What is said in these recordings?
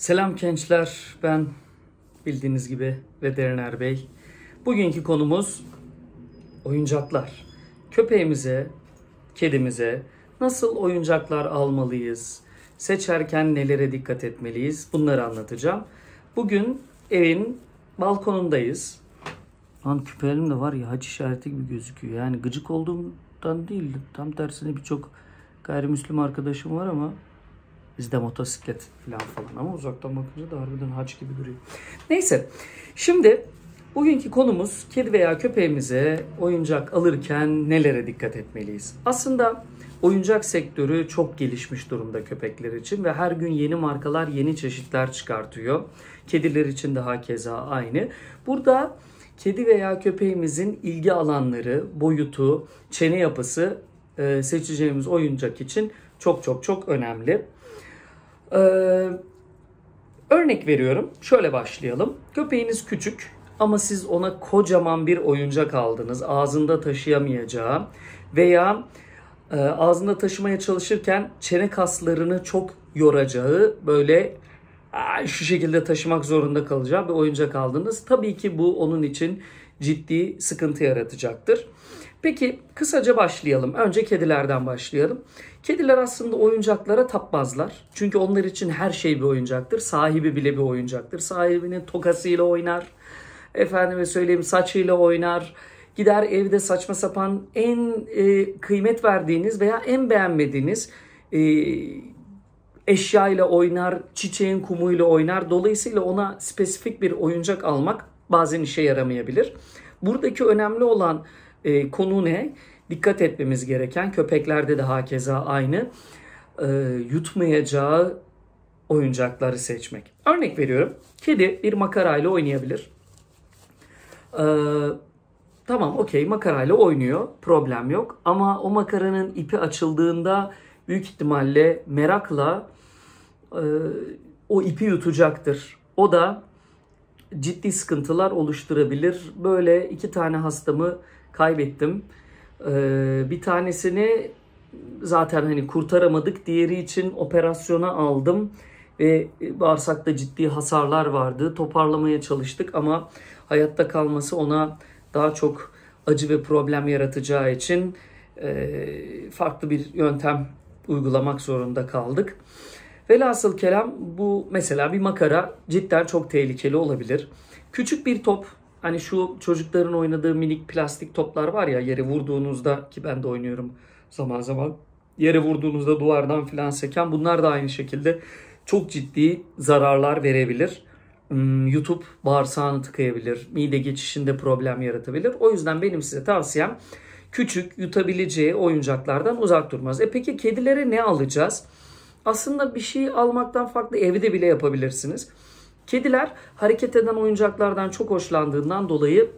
Selam gençler, ben bildiğiniz gibi veteriner bey. Bugünkü konumuz oyuncaklar. Köpeğimize, kedimize nasıl oyuncaklar almalıyız? Seçerken nelere dikkat etmeliyiz? Bunları anlatacağım. Bugün evin balkonundayız. Lan küpelerim de var ya haç işareti gibi gözüküyor. Yani gıcık olduğumdan değil. Tam tersine birçok gayrimüslim arkadaşım var ama Bizde motosiklet falan falan ama uzaktan bakınca da harbiden haç gibi duruyor. Neyse şimdi bugünkü konumuz kedi veya köpeğimize oyuncak alırken nelere dikkat etmeliyiz? Aslında oyuncak sektörü çok gelişmiş durumda köpekler için ve her gün yeni markalar yeni çeşitler çıkartıyor. Kediler için daha keza aynı. Burada kedi veya köpeğimizin ilgi alanları, boyutu, çene yapısı e, seçeceğimiz oyuncak için çok çok çok önemli. Ee, örnek veriyorum. Şöyle başlayalım. Köpeğiniz küçük ama siz ona kocaman bir oyuncak aldınız. Ağzında taşıyamayacağı veya e, ağzında taşımaya çalışırken çene kaslarını çok yoracağı böyle şu şekilde taşımak zorunda kalacağı bir oyuncak aldınız. Tabii ki bu onun için ciddi sıkıntı yaratacaktır. Peki kısaca başlayalım. Önce kedilerden başlayalım. Kediler aslında oyuncaklara tapmazlar. Çünkü onlar için her şey bir oyuncaktır. Sahibi bile bir oyuncaktır. Sahibinin tokasıyla oynar. Efendime söyleyeyim saçıyla oynar. Gider evde saçma sapan en e, kıymet verdiğiniz veya en beğenmediğiniz e, ile oynar, çiçeğin kumuyla oynar. Dolayısıyla ona spesifik bir oyuncak almak bazen işe yaramayabilir. Buradaki önemli olan e, konu ne? Dikkat etmemiz gereken köpeklerde de hakeza aynı e, yutmayacağı oyuncakları seçmek. Örnek veriyorum. Kedi bir makarayla oynayabilir. Ee, tamam okey makarayla oynuyor. Problem yok. Ama o makaranın ipi açıldığında büyük ihtimalle merakla e, o ipi yutacaktır. O da ciddi sıkıntılar oluşturabilir. Böyle iki tane hastamı kaybettim. Ee, bir tanesini zaten hani kurtaramadık. Diğeri için operasyona aldım ve bağırsakta ciddi hasarlar vardı. Toparlamaya çalıştık ama hayatta kalması ona daha çok acı ve problem yaratacağı için e, farklı bir yöntem uygulamak zorunda kaldık. Velhasıl kelam bu mesela bir makara cidden çok tehlikeli olabilir. Küçük bir top hani şu çocukların oynadığı minik plastik toplar var ya yere vurduğunuzda ki ben de oynuyorum zaman zaman. Yere vurduğunuzda duvardan filan seken bunlar da aynı şekilde çok ciddi zararlar verebilir. Hmm, YouTube bağırsağını tıkayabilir, mide geçişinde problem yaratabilir. O yüzden benim size tavsiyem küçük yutabileceği oyuncaklardan uzak durmaz. E peki kedilere ne alacağız? Aslında bir şey almaktan farklı evde bile yapabilirsiniz. Kediler hareket eden oyuncaklardan çok hoşlandığından dolayı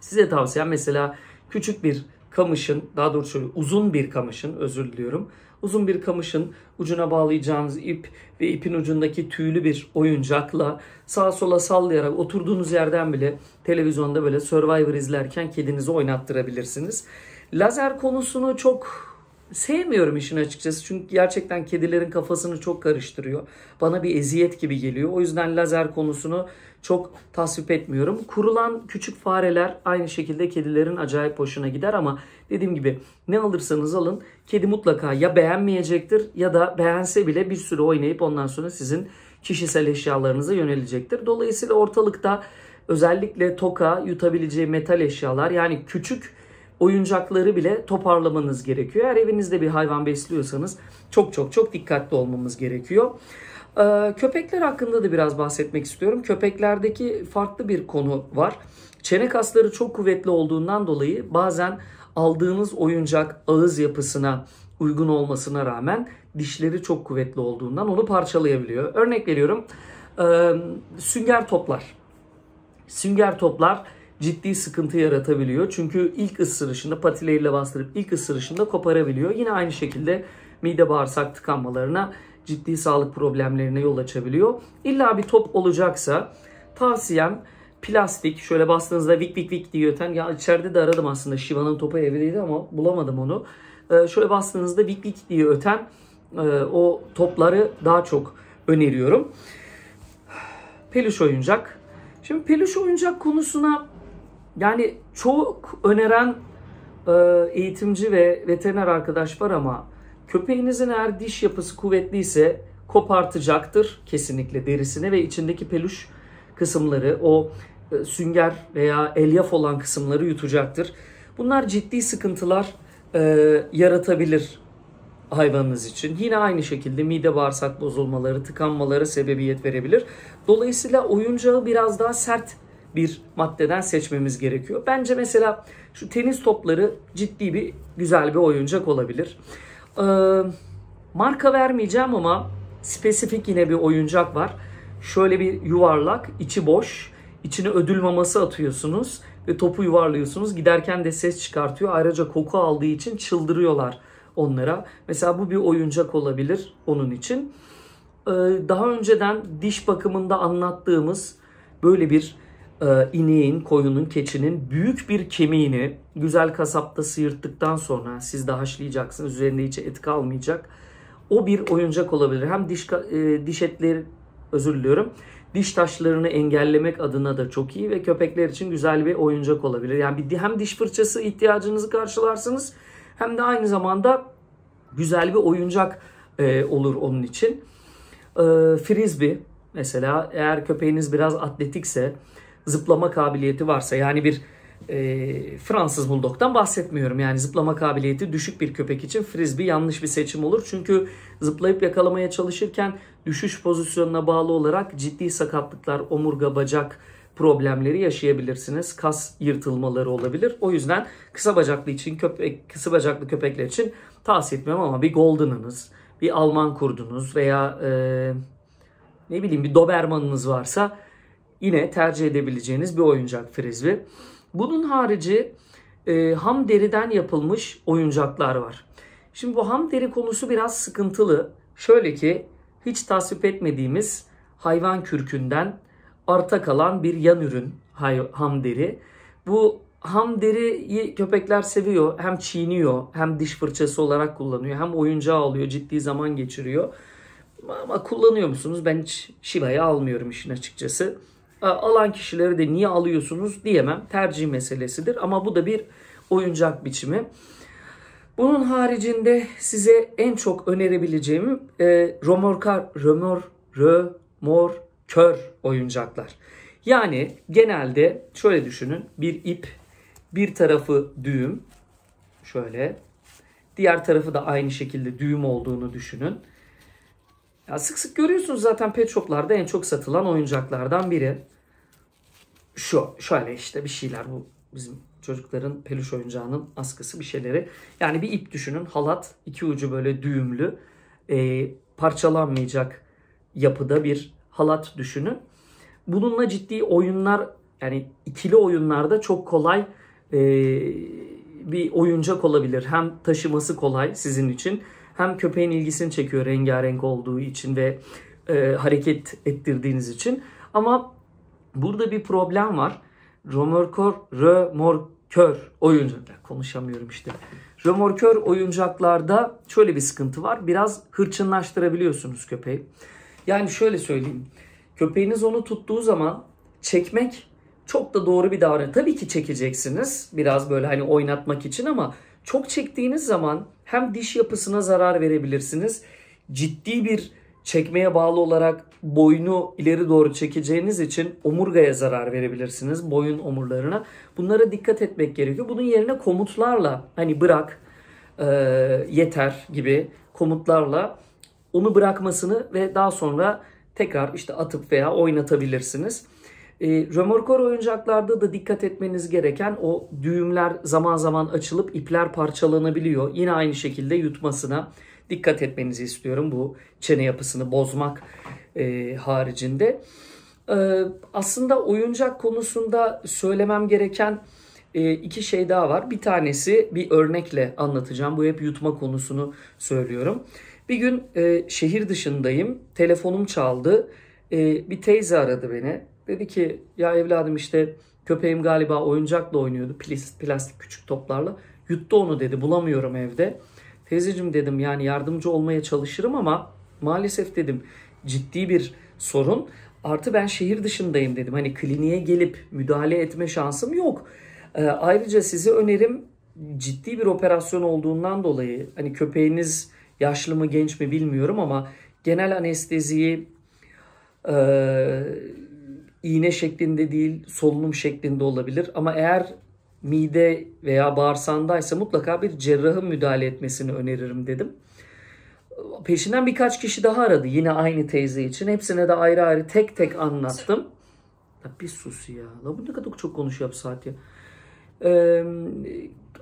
size tavsiyem mesela küçük bir kamışın, daha doğrusu uzun bir kamışın, özür diliyorum. Uzun bir kamışın ucuna bağlayacağınız ip ve ipin ucundaki tüylü bir oyuncakla sağa sola sallayarak oturduğunuz yerden bile televizyonda böyle Survivor izlerken kedinizi oynattırabilirsiniz. Lazer konusunu çok sevmiyorum işin açıkçası. Çünkü gerçekten kedilerin kafasını çok karıştırıyor. Bana bir eziyet gibi geliyor. O yüzden lazer konusunu çok tasvip etmiyorum. Kurulan küçük fareler aynı şekilde kedilerin acayip hoşuna gider ama dediğim gibi ne alırsanız alın kedi mutlaka ya beğenmeyecektir ya da beğense bile bir sürü oynayıp ondan sonra sizin kişisel eşyalarınıza yönelecektir. Dolayısıyla ortalıkta özellikle toka, yutabileceği metal eşyalar yani küçük oyuncakları bile toparlamanız gerekiyor. Eğer evinizde bir hayvan besliyorsanız çok çok çok dikkatli olmamız gerekiyor. Ee, köpekler hakkında da biraz bahsetmek istiyorum. Köpeklerdeki farklı bir konu var. Çene kasları çok kuvvetli olduğundan dolayı bazen aldığınız oyuncak ağız yapısına uygun olmasına rağmen dişleri çok kuvvetli olduğundan onu parçalayabiliyor. Örnek veriyorum e, sünger toplar. Sünger toplar ciddi sıkıntı yaratabiliyor. Çünkü ilk ısırışında patileriyle bastırıp ilk ısırışında koparabiliyor. Yine aynı şekilde mide bağırsak tıkanmalarına ciddi sağlık problemlerine yol açabiliyor. İlla bir top olacaksa tavsiyem plastik şöyle bastığınızda vik vik vik diye öten Ya içeride de aradım aslında şivanın topu evdeydi ama bulamadım onu. Ee, şöyle bastığınızda vik vik diye öten e, o topları daha çok öneriyorum. Peluş oyuncak. Şimdi peluş oyuncak konusuna yani çok öneren e, eğitimci ve veteriner arkadaş var ama köpeğinizin eğer diş yapısı kuvvetliyse kopartacaktır kesinlikle derisini ve içindeki peluş kısımları o e, sünger veya elyaf olan kısımları yutacaktır. Bunlar ciddi sıkıntılar e, yaratabilir hayvanınız için. Yine aynı şekilde mide bağırsak bozulmaları, tıkanmaları sebebiyet verebilir. Dolayısıyla oyuncağı biraz daha sert bir maddeden seçmemiz gerekiyor. Bence mesela şu tenis topları ciddi bir güzel bir oyuncak olabilir. Ee, marka vermeyeceğim ama spesifik yine bir oyuncak var. Şöyle bir yuvarlak, içi boş. İçine ödül maması atıyorsunuz ve topu yuvarlıyorsunuz. Giderken de ses çıkartıyor. Ayrıca koku aldığı için çıldırıyorlar onlara. Mesela bu bir oyuncak olabilir onun için. Ee, daha önceden diş bakımında anlattığımız böyle bir e, ineğin, koyunun, keçinin büyük bir kemiğini güzel kasapta sıyırttıktan sonra siz de haşlayacaksınız. Üzerinde hiç et kalmayacak. O bir oyuncak olabilir. Hem diş, e, diş etleri, özür diliyorum, diş taşlarını engellemek adına da çok iyi ve köpekler için güzel bir oyuncak olabilir. Yani bir, hem diş fırçası ihtiyacınızı karşılarsınız hem de aynı zamanda güzel bir oyuncak e, olur onun için. E, frisbee mesela eğer köpeğiniz biraz atletikse zıplama kabiliyeti varsa yani bir e, Fransız buldoktan bahsetmiyorum. Yani zıplama kabiliyeti düşük bir köpek için frisbee yanlış bir seçim olur. Çünkü zıplayıp yakalamaya çalışırken düşüş pozisyonuna bağlı olarak ciddi sakatlıklar, omurga, bacak problemleri yaşayabilirsiniz. Kas yırtılmaları olabilir. O yüzden kısa bacaklı için köpek, kısa bacaklı köpekler için tavsiye etmiyorum ama bir golden'ınız, bir Alman kurdunuz veya e, ne bileyim bir dobermanınız varsa yine tercih edebileceğiniz bir oyuncak frisbee. Bunun harici e, ham deriden yapılmış oyuncaklar var. Şimdi bu ham deri konusu biraz sıkıntılı. Şöyle ki hiç tasvip etmediğimiz hayvan kürkünden arta kalan bir yan ürün ham deri. Bu ham deriyi köpekler seviyor. Hem çiğniyor hem diş fırçası olarak kullanıyor. Hem oyuncağı alıyor ciddi zaman geçiriyor. Ama kullanıyor musunuz? Ben hiç Shiba'yı almıyorum işin açıkçası alan kişileri de niye alıyorsunuz diyemem. Tercih meselesidir ama bu da bir oyuncak biçimi. Bunun haricinde size en çok önerebileceğim e, romorkar, römor, rö, mor, kör oyuncaklar. Yani genelde şöyle düşünün bir ip bir tarafı düğüm şöyle diğer tarafı da aynı şekilde düğüm olduğunu düşünün. Ya sık sık görüyorsunuz zaten pet shoplarda en çok satılan oyuncaklardan biri. Şu şöyle işte bir şeyler bu bizim çocukların peluş oyuncağının askısı bir şeyleri. Yani bir ip düşünün halat iki ucu böyle düğümlü e, parçalanmayacak yapıda bir halat düşünün. Bununla ciddi oyunlar yani ikili oyunlarda çok kolay e, bir oyuncak olabilir. Hem taşıması kolay sizin için hem köpeğin ilgisini çekiyor rengarenk olduğu için ve e, hareket ettirdiğiniz için. Ama burada bir problem var. Romorkor, römorkör oyuncak konuşamıyorum işte. Römorkör oyuncaklarda şöyle bir sıkıntı var. Biraz hırçınlaştırabiliyorsunuz köpeği. Yani şöyle söyleyeyim. Köpeğiniz onu tuttuğu zaman çekmek çok da doğru bir davranış. Tabii ki çekeceksiniz biraz böyle hani oynatmak için ama çok çektiğiniz zaman hem diş yapısına zarar verebilirsiniz. Ciddi bir çekmeye bağlı olarak boynu ileri doğru çekeceğiniz için omurgaya zarar verebilirsiniz. Boyun omurlarına. Bunlara dikkat etmek gerekiyor. Bunun yerine komutlarla hani bırak, e, yeter gibi komutlarla onu bırakmasını ve daha sonra tekrar işte atıp veya oynatabilirsiniz. E, römorkor oyuncaklarda da dikkat etmeniz gereken o düğümler zaman zaman açılıp ipler parçalanabiliyor. Yine aynı şekilde yutmasına dikkat etmenizi istiyorum bu çene yapısını bozmak e, haricinde. E, aslında oyuncak konusunda söylemem gereken e, iki şey daha var. Bir tanesi bir örnekle anlatacağım. Bu hep yutma konusunu söylüyorum. Bir gün e, şehir dışındayım. Telefonum çaldı. E, bir teyze aradı beni Dedi ki ya evladım işte köpeğim galiba oyuncakla oynuyordu. Plastik küçük toplarla. Yuttu onu dedi bulamıyorum evde. Teyzeciğim dedim yani yardımcı olmaya çalışırım ama maalesef dedim ciddi bir sorun. Artı ben şehir dışındayım dedim. Hani kliniğe gelip müdahale etme şansım yok. Ee, ayrıca size önerim ciddi bir operasyon olduğundan dolayı hani köpeğiniz yaşlı mı genç mi bilmiyorum ama genel anesteziyi e, iğne şeklinde değil solunum şeklinde olabilir. Ama eğer mide veya bağırsağındaysa mutlaka bir cerrahın müdahale etmesini öneririm dedim. Peşinden birkaç kişi daha aradı yine aynı teyze için. Hepsine de ayrı ayrı tek tek anlattım. La bir sus ya. La bu ne kadar çok konuşuyor bu saat ya. Ee,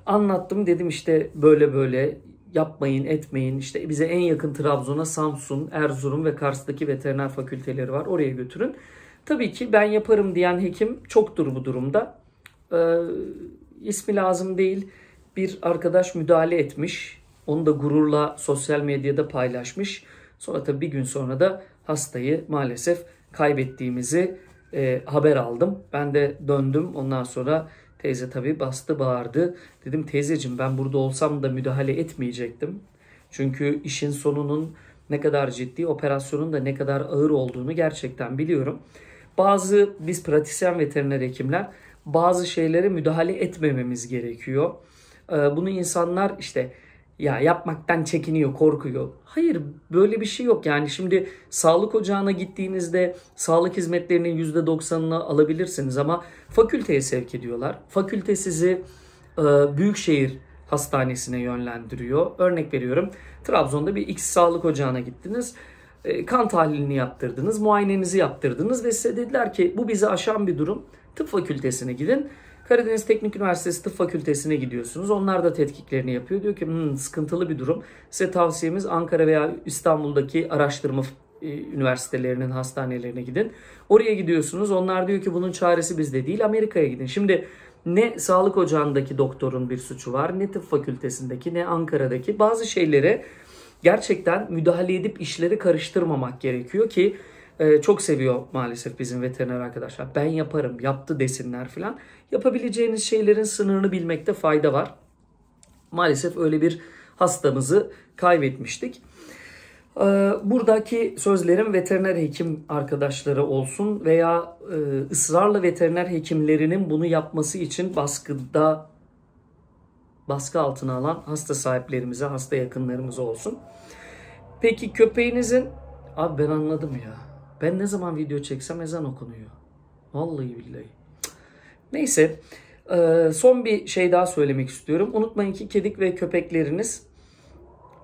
anlattım dedim işte böyle böyle yapmayın etmeyin. İşte bize en yakın Trabzon'a Samsun, Erzurum ve Kars'taki veteriner fakülteleri var. Oraya götürün. Tabii ki ben yaparım diyen hekim çoktur bu durumda. Ee, ismi lazım değil. Bir arkadaş müdahale etmiş. Onu da gururla sosyal medyada paylaşmış. Sonra tabii bir gün sonra da hastayı maalesef kaybettiğimizi e, haber aldım. Ben de döndüm. Ondan sonra teyze tabii bastı bağırdı. Dedim teyzeciğim ben burada olsam da müdahale etmeyecektim. Çünkü işin sonunun ne kadar ciddi, operasyonun da ne kadar ağır olduğunu gerçekten biliyorum bazı biz pratisyen veteriner hekimler bazı şeylere müdahale etmememiz gerekiyor. Ee, bunu insanlar işte ya yapmaktan çekiniyor, korkuyor. Hayır böyle bir şey yok. Yani şimdi sağlık ocağına gittiğinizde sağlık hizmetlerinin %90'ını alabilirsiniz ama fakülteye sevk ediyorlar. Fakülte sizi e, büyükşehir hastanesine yönlendiriyor. Örnek veriyorum Trabzon'da bir X sağlık ocağına gittiniz e, kan tahlilini yaptırdınız, muayenenizi yaptırdınız ve size dediler ki bu bizi aşan bir durum. Tıp fakültesine gidin. Karadeniz Teknik Üniversitesi Tıp Fakültesine gidiyorsunuz. Onlar da tetkiklerini yapıyor. Diyor ki hmm, sıkıntılı bir durum. Size tavsiyemiz Ankara veya İstanbul'daki araştırma e, üniversitelerinin hastanelerine gidin. Oraya gidiyorsunuz. Onlar diyor ki bunun çaresi bizde değil Amerika'ya gidin. Şimdi ne sağlık ocağındaki doktorun bir suçu var ne tıp fakültesindeki ne Ankara'daki bazı şeylere gerçekten müdahale edip işleri karıştırmamak gerekiyor ki e, çok seviyor maalesef bizim veteriner arkadaşlar. Ben yaparım, yaptı desinler filan. Yapabileceğiniz şeylerin sınırını bilmekte fayda var. Maalesef öyle bir hastamızı kaybetmiştik. E, buradaki sözlerim veteriner hekim arkadaşları olsun veya e, ısrarla veteriner hekimlerinin bunu yapması için baskıda baskı altına alan hasta sahiplerimize, hasta yakınlarımız olsun. Peki köpeğinizin abi ben anladım ya. Ben ne zaman video çeksem ezan okunuyor. Vallahi billahi. Neyse e, son bir şey daha söylemek istiyorum. Unutmayın ki kedik ve köpekleriniz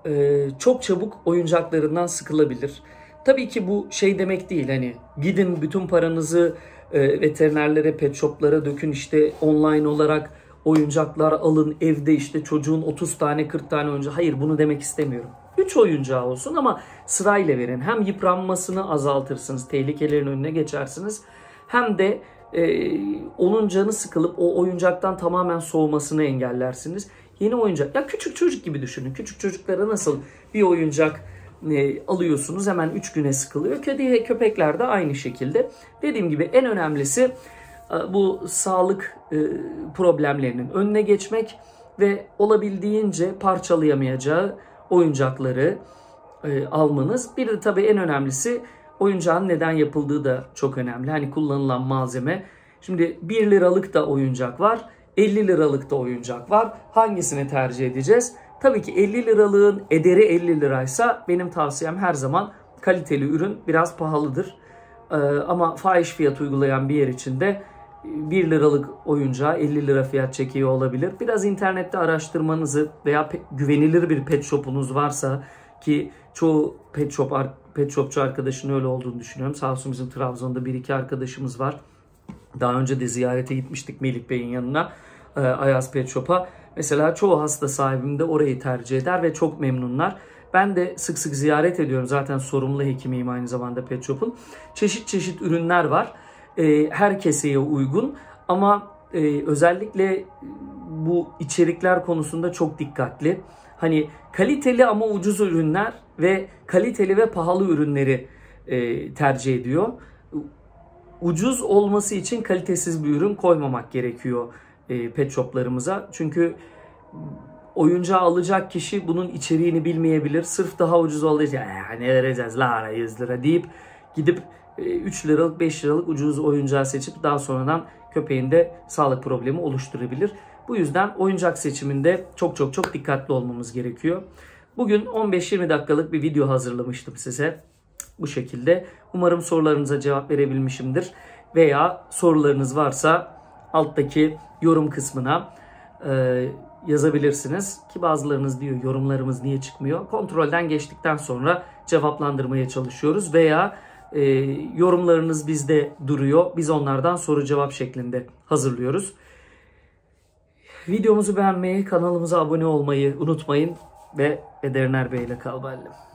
e, çok çabuk oyuncaklarından sıkılabilir. Tabii ki bu şey demek değil hani gidin bütün paranızı e, veterinerlere, pet shoplara dökün işte online olarak oyuncaklar alın evde işte çocuğun 30 tane 40 tane oyuncağı. Hayır bunu demek istemiyorum. 3 oyuncağı olsun ama sırayla verin. Hem yıpranmasını azaltırsınız, tehlikelerin önüne geçersiniz. Hem de e, onun canı sıkılıp o oyuncaktan tamamen soğumasını engellersiniz. Yeni oyuncak, ya küçük çocuk gibi düşünün. Küçük çocuklara nasıl bir oyuncak e, alıyorsunuz hemen 3 güne sıkılıyor. Kedi köpekler de aynı şekilde. Dediğim gibi en önemlisi e, bu sağlık e, problemlerinin önüne geçmek ve olabildiğince parçalayamayacağı oyuncakları e, almanız. Bir de tabii en önemlisi oyuncağın neden yapıldığı da çok önemli. Hani kullanılan malzeme. Şimdi 1 liralık da oyuncak var. 50 liralık da oyuncak var. Hangisini tercih edeceğiz? Tabii ki 50 liralığın ederi 50 liraysa benim tavsiyem her zaman kaliteli ürün biraz pahalıdır. Ee, ama fahiş fiyat uygulayan bir yer için de 1 liralık oyuncağa 50 lira fiyat çekiyor olabilir. Biraz internette araştırmanızı veya güvenilir bir pet shop'unuz varsa ki çoğu pet shop pet shopçu arkadaşın öyle olduğunu düşünüyorum. Sağ olsun bizim Trabzon'da bir iki arkadaşımız var. Daha önce de ziyarete gitmiştik Melik Bey'in yanına. E, Ayaz Pet Shop'a. Mesela çoğu hasta sahibim de orayı tercih eder ve çok memnunlar. Ben de sık sık ziyaret ediyorum. Zaten sorumlu hekimiyim aynı zamanda Pet Shop'un. Çeşit çeşit ürünler var e, her uygun ama e, özellikle bu içerikler konusunda çok dikkatli. Hani kaliteli ama ucuz ürünler ve kaliteli ve pahalı ürünleri e, tercih ediyor. Ucuz olması için kalitesiz bir ürün koymamak gerekiyor e, pet shoplarımıza. Çünkü oyuncağı alacak kişi bunun içeriğini bilmeyebilir. Sırf daha ucuz olacak. Yani ne vereceğiz la 100 lira deyip gidip 3 ee, liralık 5 liralık ucuz oyuncağı seçip daha sonradan köpeğinde sağlık problemi oluşturabilir. Bu yüzden oyuncak seçiminde çok çok çok dikkatli olmamız gerekiyor. Bugün 15-20 dakikalık bir video hazırlamıştım size. Bu şekilde. Umarım sorularınıza cevap verebilmişimdir. Veya sorularınız varsa alttaki yorum kısmına e, yazabilirsiniz. Ki bazılarınız diyor yorumlarımız niye çıkmıyor. Kontrolden geçtikten sonra cevaplandırmaya çalışıyoruz. Veya e, yorumlarınız bizde duruyor. Biz onlardan soru cevap şeklinde hazırlıyoruz. Videomuzu beğenmeyi, kanalımıza abone olmayı unutmayın ve veteriner beyle ile benimle.